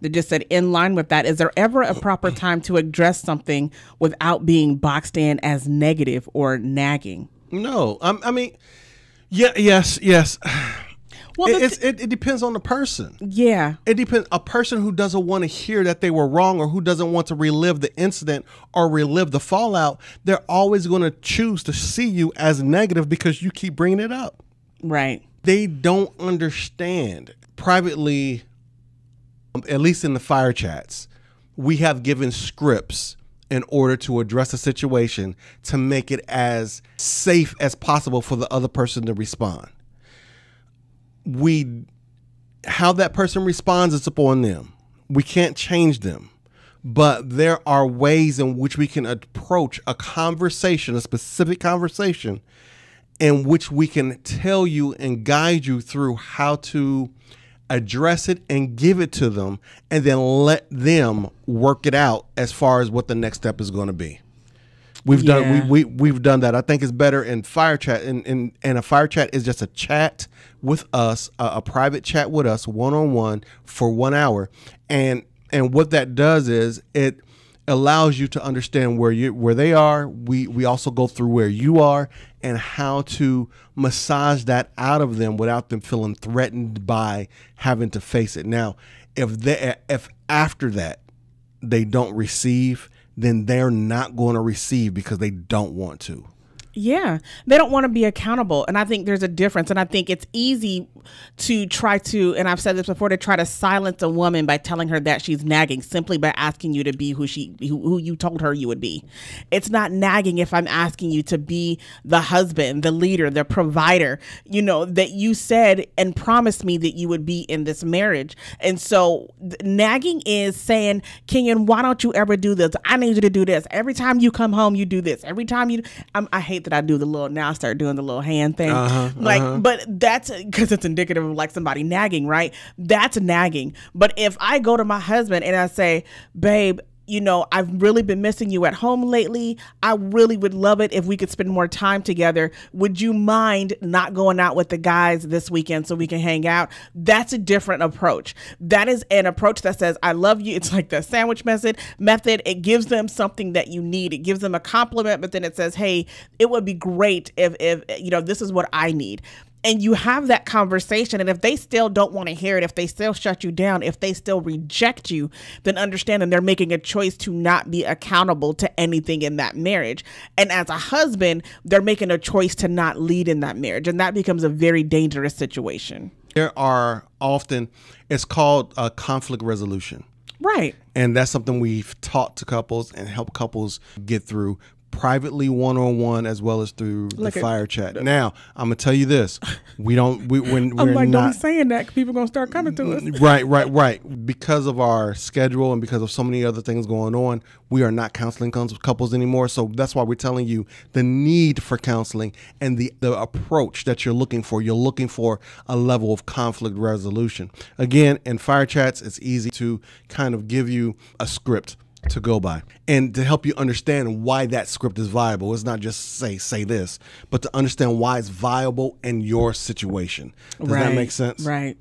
They just said, in line with that, is there ever a proper time to address something without being boxed in as negative or nagging? No, I, I mean, yeah, yes, yes. Well, it, it, it, depends on the person. Yeah. It depends. A person who doesn't want to hear that they were wrong or who doesn't want to relive the incident or relive the fallout, they're always going to choose to see you as negative because you keep bringing it up. Right. They don't understand privately at least in the fire chats, we have given scripts in order to address a situation to make it as safe as possible for the other person to respond. We how that person responds is upon them. We can't change them. But there are ways in which we can approach a conversation, a specific conversation, in which we can tell you and guide you through how to address it and give it to them and then let them work it out as far as what the next step is going to be we've yeah. done we, we we've done that i think it's better in fire chat and and, and a fire chat is just a chat with us a, a private chat with us one-on-one for one hour and and what that does is it allows you to understand where you where they are. We we also go through where you are and how to massage that out of them without them feeling threatened by having to face it. Now, if they if after that they don't receive, then they're not going to receive because they don't want to. Yeah, they don't want to be accountable. And I think there's a difference. And I think it's easy to try to, and I've said this before, to try to silence a woman by telling her that she's nagging simply by asking you to be who she, who, who you told her you would be. It's not nagging if I'm asking you to be the husband, the leader, the provider, you know, that you said and promised me that you would be in this marriage. And so nagging is saying, Kenyon, why don't you ever do this? I need you to do this. Every time you come home, you do this. Every time you, I'm, i hate that I do the little now I start doing the little hand thing. Uh-huh, like, uh-huh. but that's because it's indicative of like somebody nagging, right? That's nagging. But if I go to my husband and I say, babe, you know, I've really been missing you at home lately. I really would love it if we could spend more time together. Would you mind not going out with the guys this weekend so we can hang out? That's a different approach. That is an approach that says, I love you. It's like the sandwich method method. It gives them something that you need. It gives them a compliment, but then it says, Hey, it would be great if if you know, this is what I need and you have that conversation and if they still don't want to hear it if they still shut you down if they still reject you then understand that they're making a choice to not be accountable to anything in that marriage and as a husband they're making a choice to not lead in that marriage and that becomes a very dangerous situation there are often it's called a conflict resolution right and that's something we've taught to couples and help couples get through privately one on one as well as through the fire chat. Now, I'm gonna tell you this: we don't. We, when I'm we're like, not, don't be saying that. People gonna start coming to us. right, right, right. Because of our schedule and because of so many other things going on, we are not counseling couples anymore. So that's why we're telling you the need for counseling and the the approach that you're looking for. You're looking for a level of conflict resolution. Again, in fire chats, it's easy to kind of give you a script to go by and to help you understand why that script is viable. It's not just say, say this, but to understand why it's viable in your situation. Does right. that make sense? Right.